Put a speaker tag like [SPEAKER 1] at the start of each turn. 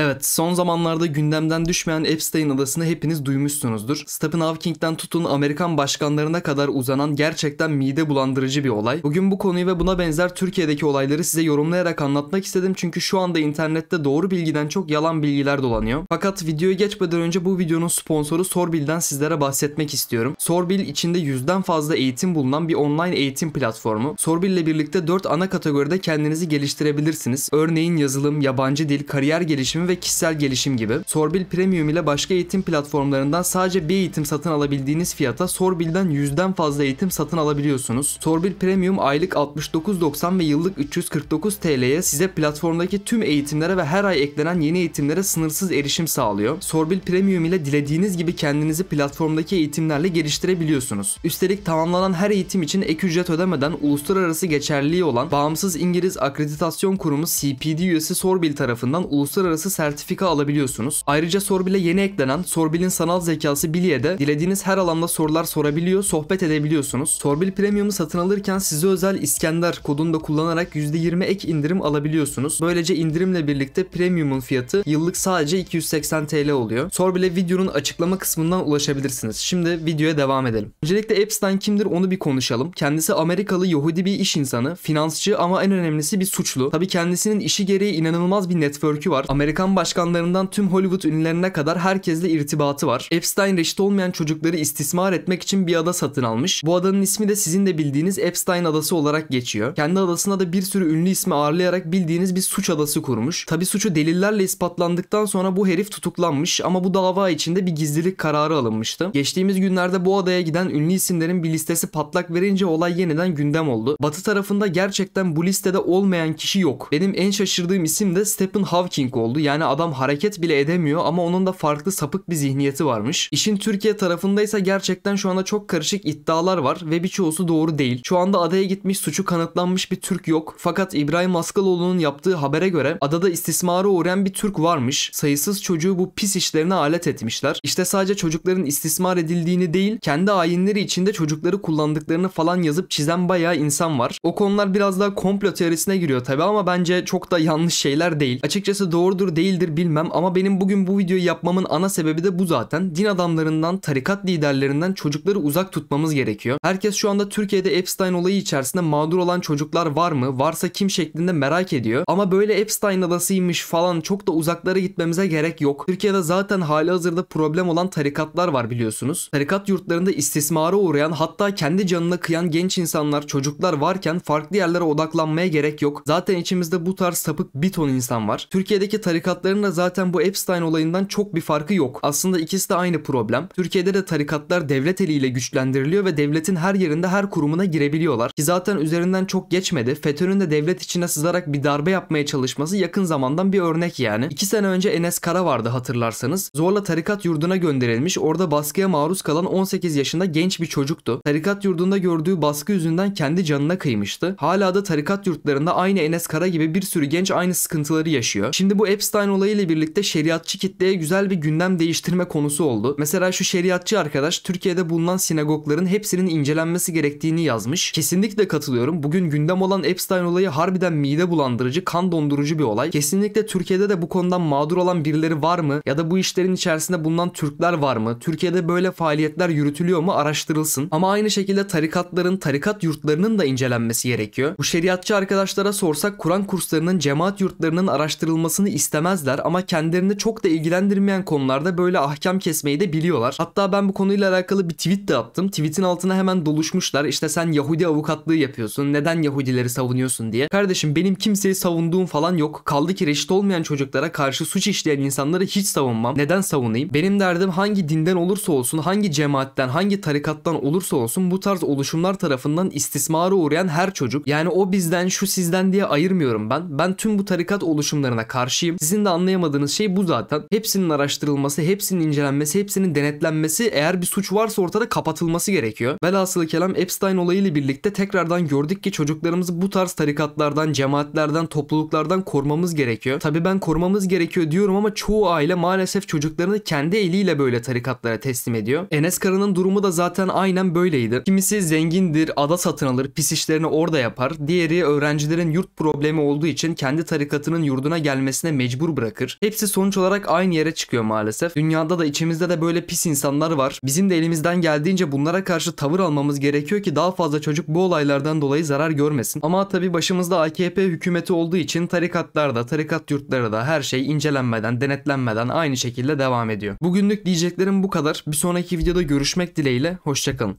[SPEAKER 1] Evet, son zamanlarda gündemden düşmeyen Epstein adasını hepiniz duymuşsunuzdur. Stephen Hawking'den tutun Amerikan başkanlarına kadar uzanan gerçekten mide bulandırıcı bir olay. Bugün bu konuyu ve buna benzer Türkiye'deki olayları size yorumlayarak anlatmak istedim çünkü şu anda internette doğru bilgiden çok yalan bilgiler dolanıyor. Fakat videoyu geçmeden önce bu videonun sponsoru Sorbil'den sizlere bahsetmek istiyorum. Sorbil içinde yüzden fazla eğitim bulunan bir online eğitim platformu. Sorbil ile birlikte 4 ana kategoride kendinizi geliştirebilirsiniz. Örneğin yazılım, yabancı dil, kariyer gelişimi ve kişisel gelişim gibi. Sorbil Premium ile başka eğitim platformlarından sadece bir eğitim satın alabildiğiniz fiyata Sorbil'den 100'den fazla eğitim satın alabiliyorsunuz. Sorbil Premium aylık 69.90 ve yıllık 349 TL'ye size platformdaki tüm eğitimlere ve her ay eklenen yeni eğitimlere sınırsız erişim sağlıyor. Sorbil Premium ile dilediğiniz gibi kendinizi platformdaki eğitimlerle geliştirebiliyorsunuz. Üstelik tamamlanan her eğitim için ek ücret ödemeden uluslararası geçerliliği olan Bağımsız İngiliz Akreditasyon Kurumu CPD üyesi Sorbil tarafından uluslararası sertifika alabiliyorsunuz. Ayrıca Sorbil'e yeni eklenen Sorbil'in sanal zekası de dilediğiniz her alanda sorular sorabiliyor, sohbet edebiliyorsunuz. Sorbil Premium'u satın alırken size özel İskender kodunu da kullanarak %20 ek indirim alabiliyorsunuz. Böylece indirimle birlikte Premium'un fiyatı yıllık sadece 280 TL oluyor. Sorbil'e videonun açıklama kısmından ulaşabilirsiniz. Şimdi videoya devam edelim. Öncelikle Epstein kimdir onu bir konuşalım. Kendisi Amerikalı Yahudi bir iş insanı, finansçı ama en önemlisi bir suçlu. Tabi kendisinin işi gereği inanılmaz bir network'ü var. Amerika Amerikan başkanlarından tüm Hollywood ünlülerine kadar herkesle irtibatı var. Epstein reşit olmayan çocukları istismar etmek için bir ada satın almış. Bu adanın ismi de sizin de bildiğiniz Epstein adası olarak geçiyor. Kendi adasına da bir sürü ünlü ismi ağırlayarak bildiğiniz bir suç adası kurmuş. Tabi suçu delillerle ispatlandıktan sonra bu herif tutuklanmış ama bu dava içinde bir gizlilik kararı alınmıştı. Geçtiğimiz günlerde bu adaya giden ünlü isimlerin bir listesi patlak verince olay yeniden gündem oldu. Batı tarafında gerçekten bu listede olmayan kişi yok. Benim en şaşırdığım isim de Stephen Hawking oldu. Yani adam hareket bile edemiyor ama onun da farklı sapık bir zihniyeti varmış. İşin Türkiye tarafındaysa gerçekten şu anda çok karışık iddialar var ve birçoğusu doğru değil. Şu anda adaya gitmiş suçu kanıtlanmış bir Türk yok. Fakat İbrahim Askaloğlu'nun yaptığı habere göre adada istismara uğrayan bir Türk varmış. Sayısız çocuğu bu pis işlerine alet etmişler. İşte sadece çocukların istismar edildiğini değil, kendi ayinleri içinde çocukları kullandıklarını falan yazıp çizen bayağı insan var. O konular biraz daha komplo teorisine giriyor tabi ama bence çok da yanlış şeyler değil. Açıkçası doğrudur değildir bilmem ama benim bugün bu videoyu yapmamın ana sebebi de bu zaten. Din adamlarından, tarikat liderlerinden çocukları uzak tutmamız gerekiyor. Herkes şu anda Türkiye'de Epstein olayı içerisinde mağdur olan çocuklar var mı? Varsa kim şeklinde merak ediyor. Ama böyle Epstein adasıymış falan çok da uzaklara gitmemize gerek yok. Türkiye'de zaten hali hazırda problem olan tarikatlar var biliyorsunuz. Tarikat yurtlarında istismara uğrayan hatta kendi canına kıyan genç insanlar, çocuklar varken farklı yerlere odaklanmaya gerek yok. Zaten içimizde bu tarz sapık bir ton insan var. Türkiye'deki tarikat tarikatların da zaten bu Epstein olayından çok bir farkı yok. Aslında ikisi de aynı problem. Türkiye'de de tarikatlar devlet eliyle güçlendiriliyor ve devletin her yerinde her kurumuna girebiliyorlar. Ki zaten üzerinden çok geçmedi. FETÖ'nün de devlet içine sızarak bir darbe yapmaya çalışması yakın zamandan bir örnek yani. İki sene önce Enes Kara vardı hatırlarsanız. Zorla tarikat yurduna gönderilmiş orada baskıya maruz kalan 18 yaşında genç bir çocuktu. Tarikat yurdunda gördüğü baskı yüzünden kendi canına kıymıştı. Hala da tarikat yurtlarında aynı Enes Kara gibi bir sürü genç aynı sıkıntıları yaşıyor. Şimdi bu Epstein Palestine olayıyla birlikte şeriatçı kitleye güzel bir gündem değiştirme konusu oldu. Mesela şu şeriatçı arkadaş Türkiye'de bulunan sinagogların hepsinin incelenmesi gerektiğini yazmış. Kesinlikle katılıyorum. Bugün gündem olan Epstein olayı harbiden mide bulandırıcı, kan dondurucu bir olay. Kesinlikle Türkiye'de de bu konudan mağdur olan birileri var mı? Ya da bu işlerin içerisinde bulunan Türkler var mı? Türkiye'de böyle faaliyetler yürütülüyor mu? Araştırılsın. Ama aynı şekilde tarikatların, tarikat yurtlarının da incelenmesi gerekiyor. Bu şeriatçı arkadaşlara sorsak Kur'an kurslarının cemaat yurtlarının araştırılmasını istemez bilmezler ama kendilerini çok da ilgilendirmeyen konularda böyle ahkam kesmeyi de biliyorlar. Hatta ben bu konuyla alakalı bir tweet de attım. Tweetin altına hemen doluşmuşlar. İşte sen Yahudi avukatlığı yapıyorsun. Neden Yahudileri savunuyorsun diye. Kardeşim benim kimseyi savunduğum falan yok. Kaldı ki reşit olmayan çocuklara karşı suç işleyen insanları hiç savunmam. Neden savunayım? Benim derdim hangi dinden olursa olsun, hangi cemaatten, hangi tarikattan olursa olsun bu tarz oluşumlar tarafından istismara uğrayan her çocuk. Yani o bizden, şu sizden diye ayırmıyorum ben. Ben tüm bu tarikat oluşumlarına karşıyım. Sizin hepsinde anlayamadığınız şey bu zaten. Hepsinin araştırılması, hepsinin incelenmesi, hepsinin denetlenmesi eğer bir suç varsa ortada kapatılması gerekiyor. Velhasılı kelam Epstein olayıyla birlikte tekrardan gördük ki çocuklarımızı bu tarz tarikatlardan, cemaatlerden, topluluklardan korumamız gerekiyor. Tabii ben korumamız gerekiyor diyorum ama çoğu aile maalesef çocuklarını kendi eliyle böyle tarikatlara teslim ediyor. Enes Kara'nın durumu da zaten aynen böyleydi. Kimisi zengindir, ada satın alır, pis işlerini orada yapar. Diğeri öğrencilerin yurt problemi olduğu için kendi tarikatının yurduna gelmesine mecbur uygur bırakır. Hepsi sonuç olarak aynı yere çıkıyor maalesef. Dünyada da içimizde de böyle pis insanlar var. Bizim de elimizden geldiğince bunlara karşı tavır almamız gerekiyor ki daha fazla çocuk bu olaylardan dolayı zarar görmesin. Ama tabi başımızda AKP hükümeti olduğu için tarikatlarda, tarikat yurtları da her şey incelenmeden denetlenmeden aynı şekilde devam ediyor. Bugünlük diyeceklerim bu kadar. Bir sonraki videoda görüşmek dileğiyle. Hoşçakalın.